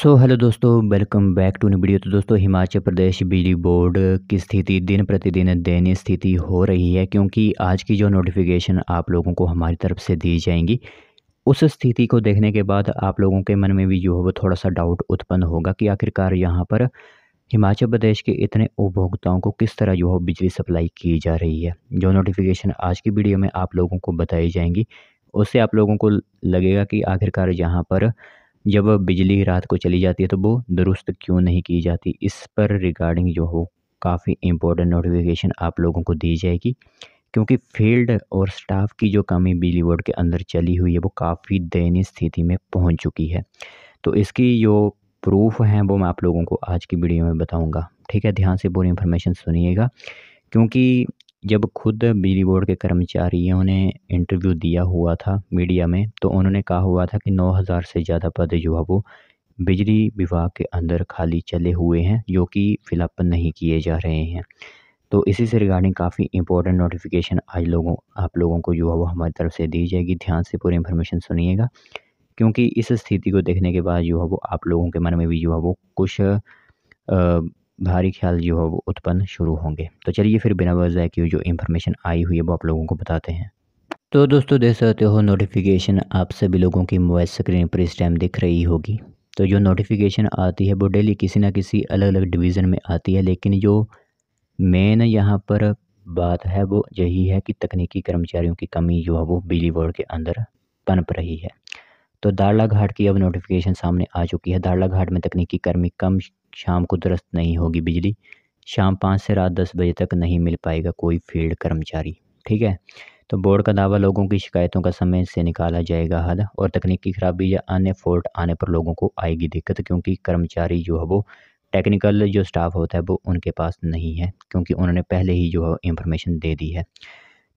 सो hello दोस्तों welcome back to new video तो दोस्तों हिमाचल प्रदेश बिजली बोर्ड की स्थिति दिन प्रतिदिन दयनीय स्थिति हो रही है क्योंकि आज की जो नोटिफिकेशन आप लोगों को हमारी तरफ से दी जाएंगी उस स्थिति को देखने के बाद आप लोगों के मन में भी जो है वो थोड़ा सा डाउट उत्पन्न होगा कि आखिरकार यहाँ पर हिमाचल प्रदेश के इतने उपभोक्ताओं को किस तरह जो है बिजली सप्लाई की जा रही है जो नोटिफिकेशन आज की वीडियो में आप लोगों को बताई जाएंगी उससे आप लोगों को लगेगा कि आखिरकार यहाँ पर जब बिजली रात को चली जाती है तो वो दुरुस्त क्यों नहीं की जाती इस पर रिगार्डिंग जो हो काफ़ी इम्पोर्टेंट नोटिफिकेशन आप लोगों को दी जाएगी क्योंकि फील्ड और स्टाफ की जो कमी बिजली बोर्ड के अंदर चली हुई है वो काफ़ी दयनीय स्थिति में पहुंच चुकी है तो इसकी जो प्रूफ हैं वो मैं आप लोगों को आज की वीडियो में बताऊंगा ठीक है ध्यान से पूरी इन्फॉर्मेशन सुनिएगा क्योंकि जब खुद बिजली बोर्ड के कर्मचारियों ने इंटरव्यू दिया हुआ था मीडिया में तो उन्होंने कहा हुआ था कि 9000 से ज़्यादा पद जो है वो बिजली विभाग के अंदर खाली चले हुए हैं जो कि फिलअप नहीं किए जा रहे हैं तो इसी से रिगार्डिंग काफ़ी इंपॉर्टेंट नोटिफिकेशन आज लोगों आप लोगों को जो है वो हमारी तरफ से दी जाएगी ध्यान से पूरी इन्फॉर्मेशन सुनिएगा क्योंकि इस स्थिति को देखने के बाद जो है वो आप लोगों के मन में भी जो है वो कुछ भारी ख्याल जो है वो उत्पन्न शुरू होंगे तो चलिए फिर बिना वजह की जो इन्फॉर्मेशन आई हुई है वो आप लोगों को बताते हैं तो दोस्तों देख सकते हो नोटिफिकेशन आप सभी लोगों की मोबाइल स्क्रीन पर इस टाइम दिख रही होगी तो जो नोटिफिकेशन आती है वो डेली किसी ना किसी अलग अलग डिवीज़न में आती है लेकिन जो मेन यहाँ पर बात है वो यही है कि तकनीकी कर्मचारियों की कमी जो है वो बिजली बोर्ड के अंदर पनप रही है तो दारला घाट की अब नोटिफिकेशन सामने आ चुकी है दारला घाट में तकनीकी कर्मी कम शाम को दुरुस्त नहीं होगी बिजली शाम पाँच से रात दस बजे तक नहीं मिल पाएगा कोई फील्ड कर्मचारी ठीक है तो बोर्ड का दावा लोगों की शिकायतों का समय से निकाला जाएगा हल और तकनीकी खराबी या अन्य फॉल्ट आने पर लोगों को आएगी दिक्कत क्योंकि कर्मचारी जो है वो टेक्निकल जो स्टाफ होता है वो उनके पास नहीं है क्योंकि उन्होंने पहले ही जो है इंफॉर्मेशन दे दी है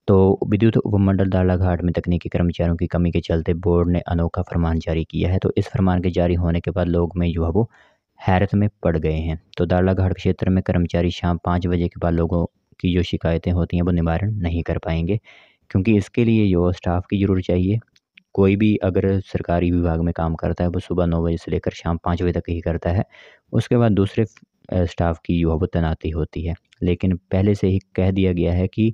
तो विद्युत उपमंडल दालाघाट में तकनीकी कर्मचारियों की कमी के चलते बोर्ड ने अनोखा फरमान जारी किया है तो इस फरमान के जारी होने के बाद लोग में जो है वो हैरत में पड़ गए हैं तो दालाघाट क्षेत्र में कर्मचारी शाम पाँच बजे के बाद लोगों की जो शिकायतें होती हैं वो निवारण नहीं कर पाएंगे क्योंकि इसके लिए युवा स्टाफ की जरूरत चाहिए कोई भी अगर सरकारी विभाग में काम करता है वो सुबह नौ बजे से लेकर शाम पाँच बजे तक ही करता है उसके बाद दूसरे स्टाफ की युवा वो तैनाती होती है लेकिन पहले से ही कह दिया गया है कि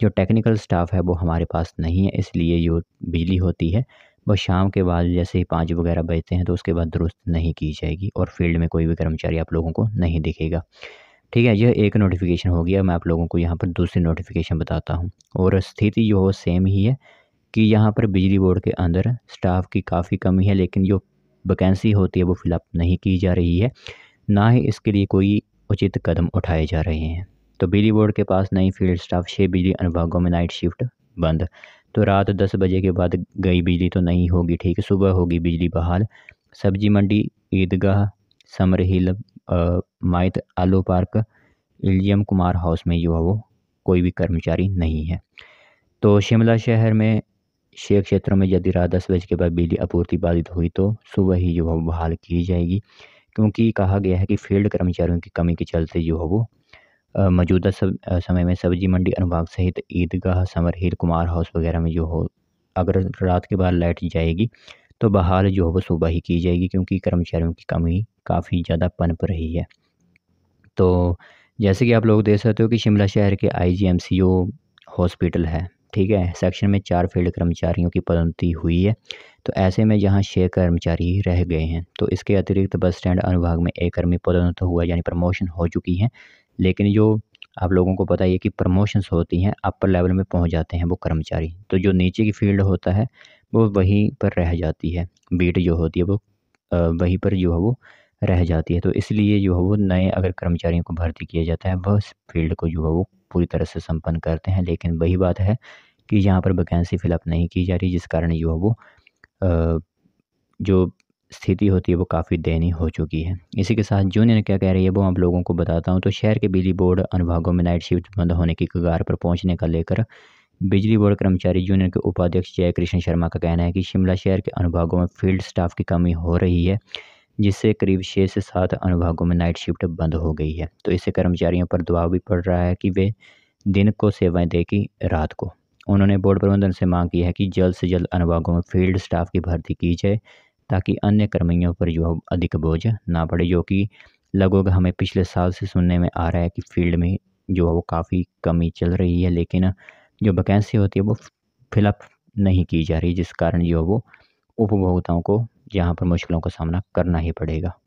जो टेक्निकल स्टाफ है वो हमारे पास नहीं है इसलिए जो बिजली होती है बस शाम के बाद जैसे ही पाँच वगैरह बजते हैं तो उसके बाद दुरुस्त नहीं की जाएगी और फील्ड में कोई भी कर्मचारी आप लोगों को नहीं दिखेगा ठीक है यह एक नोटिफिकेशन हो गया मैं आप लोगों को यहाँ पर दूसरी नोटिफिकेशन बताता हूँ और स्थिति जो है सेम ही है कि यहाँ पर बिजली बोर्ड के अंदर स्टाफ की काफ़ी कमी है लेकिन जो वैकेंसी होती है वो फिलअप नहीं की जा रही है ना ही इसके लिए कोई उचित कदम उठाए जा रहे हैं तो बिजली बोर्ड के पास नई फील्ड स्टाफ छः बिजली अनुभागों में नाइट शिफ्ट बंद तो रात दस बजे के बाद गई बिजली तो नहीं होगी ठीक सुबह होगी बिजली बहाल सब्जी मंडी ईदगाह समर हिल माइत आलो पार्क इलजियम कुमार हाउस में जो है वो कोई भी कर्मचारी नहीं है तो शिमला शहर में शेख क्षेत्रों में यदि रात दस बजे के बाद बिजली आपूर्ति बाधित हुई तो सुबह ही जो है बहाल की जाएगी क्योंकि कहा गया है कि फील्ड कर्मचारियों की कमी के चलते जो है वो मौजूदा सब समय में सब्जी मंडी अनुभाग सहित Idgah Summer Hill Kumar House वगैरह में जो हो अगर रात के बाद लाइट जाएगी तो बहाल जो है वो सुबह ही की जाएगी क्योंकि कर्मचारियों की कमी काफ़ी ज़्यादा पनप रही है तो जैसे कि आप लोग देख सकते हो कि शिमला शहर के आईजीएमसीओ हॉस्पिटल है ठीक है सेक्शन में चार फील्ड कर्मचारियों की पदोन्नति हुई है तो ऐसे में जहाँ छः कर्मचारी रह गए हैं तो इसके अतिरिक्त बस स्टैंड अनुभाग में एक कर्मी पदोन्नत हुआ यानी प्रमोशन हो चुकी है लेकिन जो आप लोगों को पता ही है कि प्रमोशंस होती हैं अपर लेवल में पहुंच जाते हैं वो कर्मचारी तो जो नीचे की फील्ड होता है वो वहीं पर रह जाती है बीट जो होती है वो वहीं पर जो है वो रह जाती है तो इसलिए जो है वो नए अगर कर्मचारियों को भर्ती किया जाता है वह फील्ड को जो है वो पूरी तरह से संपन्न करते हैं लेकिन वही बात है कि यहाँ पर वैकेंसी फिलअप नहीं की जा रही जिस कारण जो है वो जो स्थिति होती है वो काफ़ी दयनीय हो चुकी है इसी के साथ जूनियर क्या कह रही है वो आप लोगों को बताता हूँ तो शहर के बिजली बोर्ड अनुभागों में नाइट शिफ्ट बंद होने की कगार पर पहुँचने का लेकर बिजली बोर्ड कर्मचारी यूनियन के उपाध्यक्ष जय कृष्ण शर्मा का कहना है कि शिमला शहर के अनुभागों में फील्ड स्टाफ की कमी हो रही है जिससे करीब छः से सात अनुभागों में नाइट शिफ्ट बंद हो गई है तो इससे कर्मचारियों पर दबाव भी पड़ रहा है कि वे दिन को सेवाएं दें कि रात को उन्होंने बोर्ड प्रबंधन से मांग की है कि जल्द से जल्द अनुभागों में फील्ड स्टाफ की भर्ती की जाए ताकि अन्य कर्मियों पर जो अधिक बोझ ना पड़े जो कि लगभग हमें पिछले साल से सुनने में आ रहा है कि फील्ड में जो है वो काफ़ी कमी चल रही है लेकिन जो वैकेंसी होती है वो फिलअप नहीं की जा रही जिस कारण जो है वो उपभोक्ताओं को यहाँ पर मुश्किलों का सामना करना ही पड़ेगा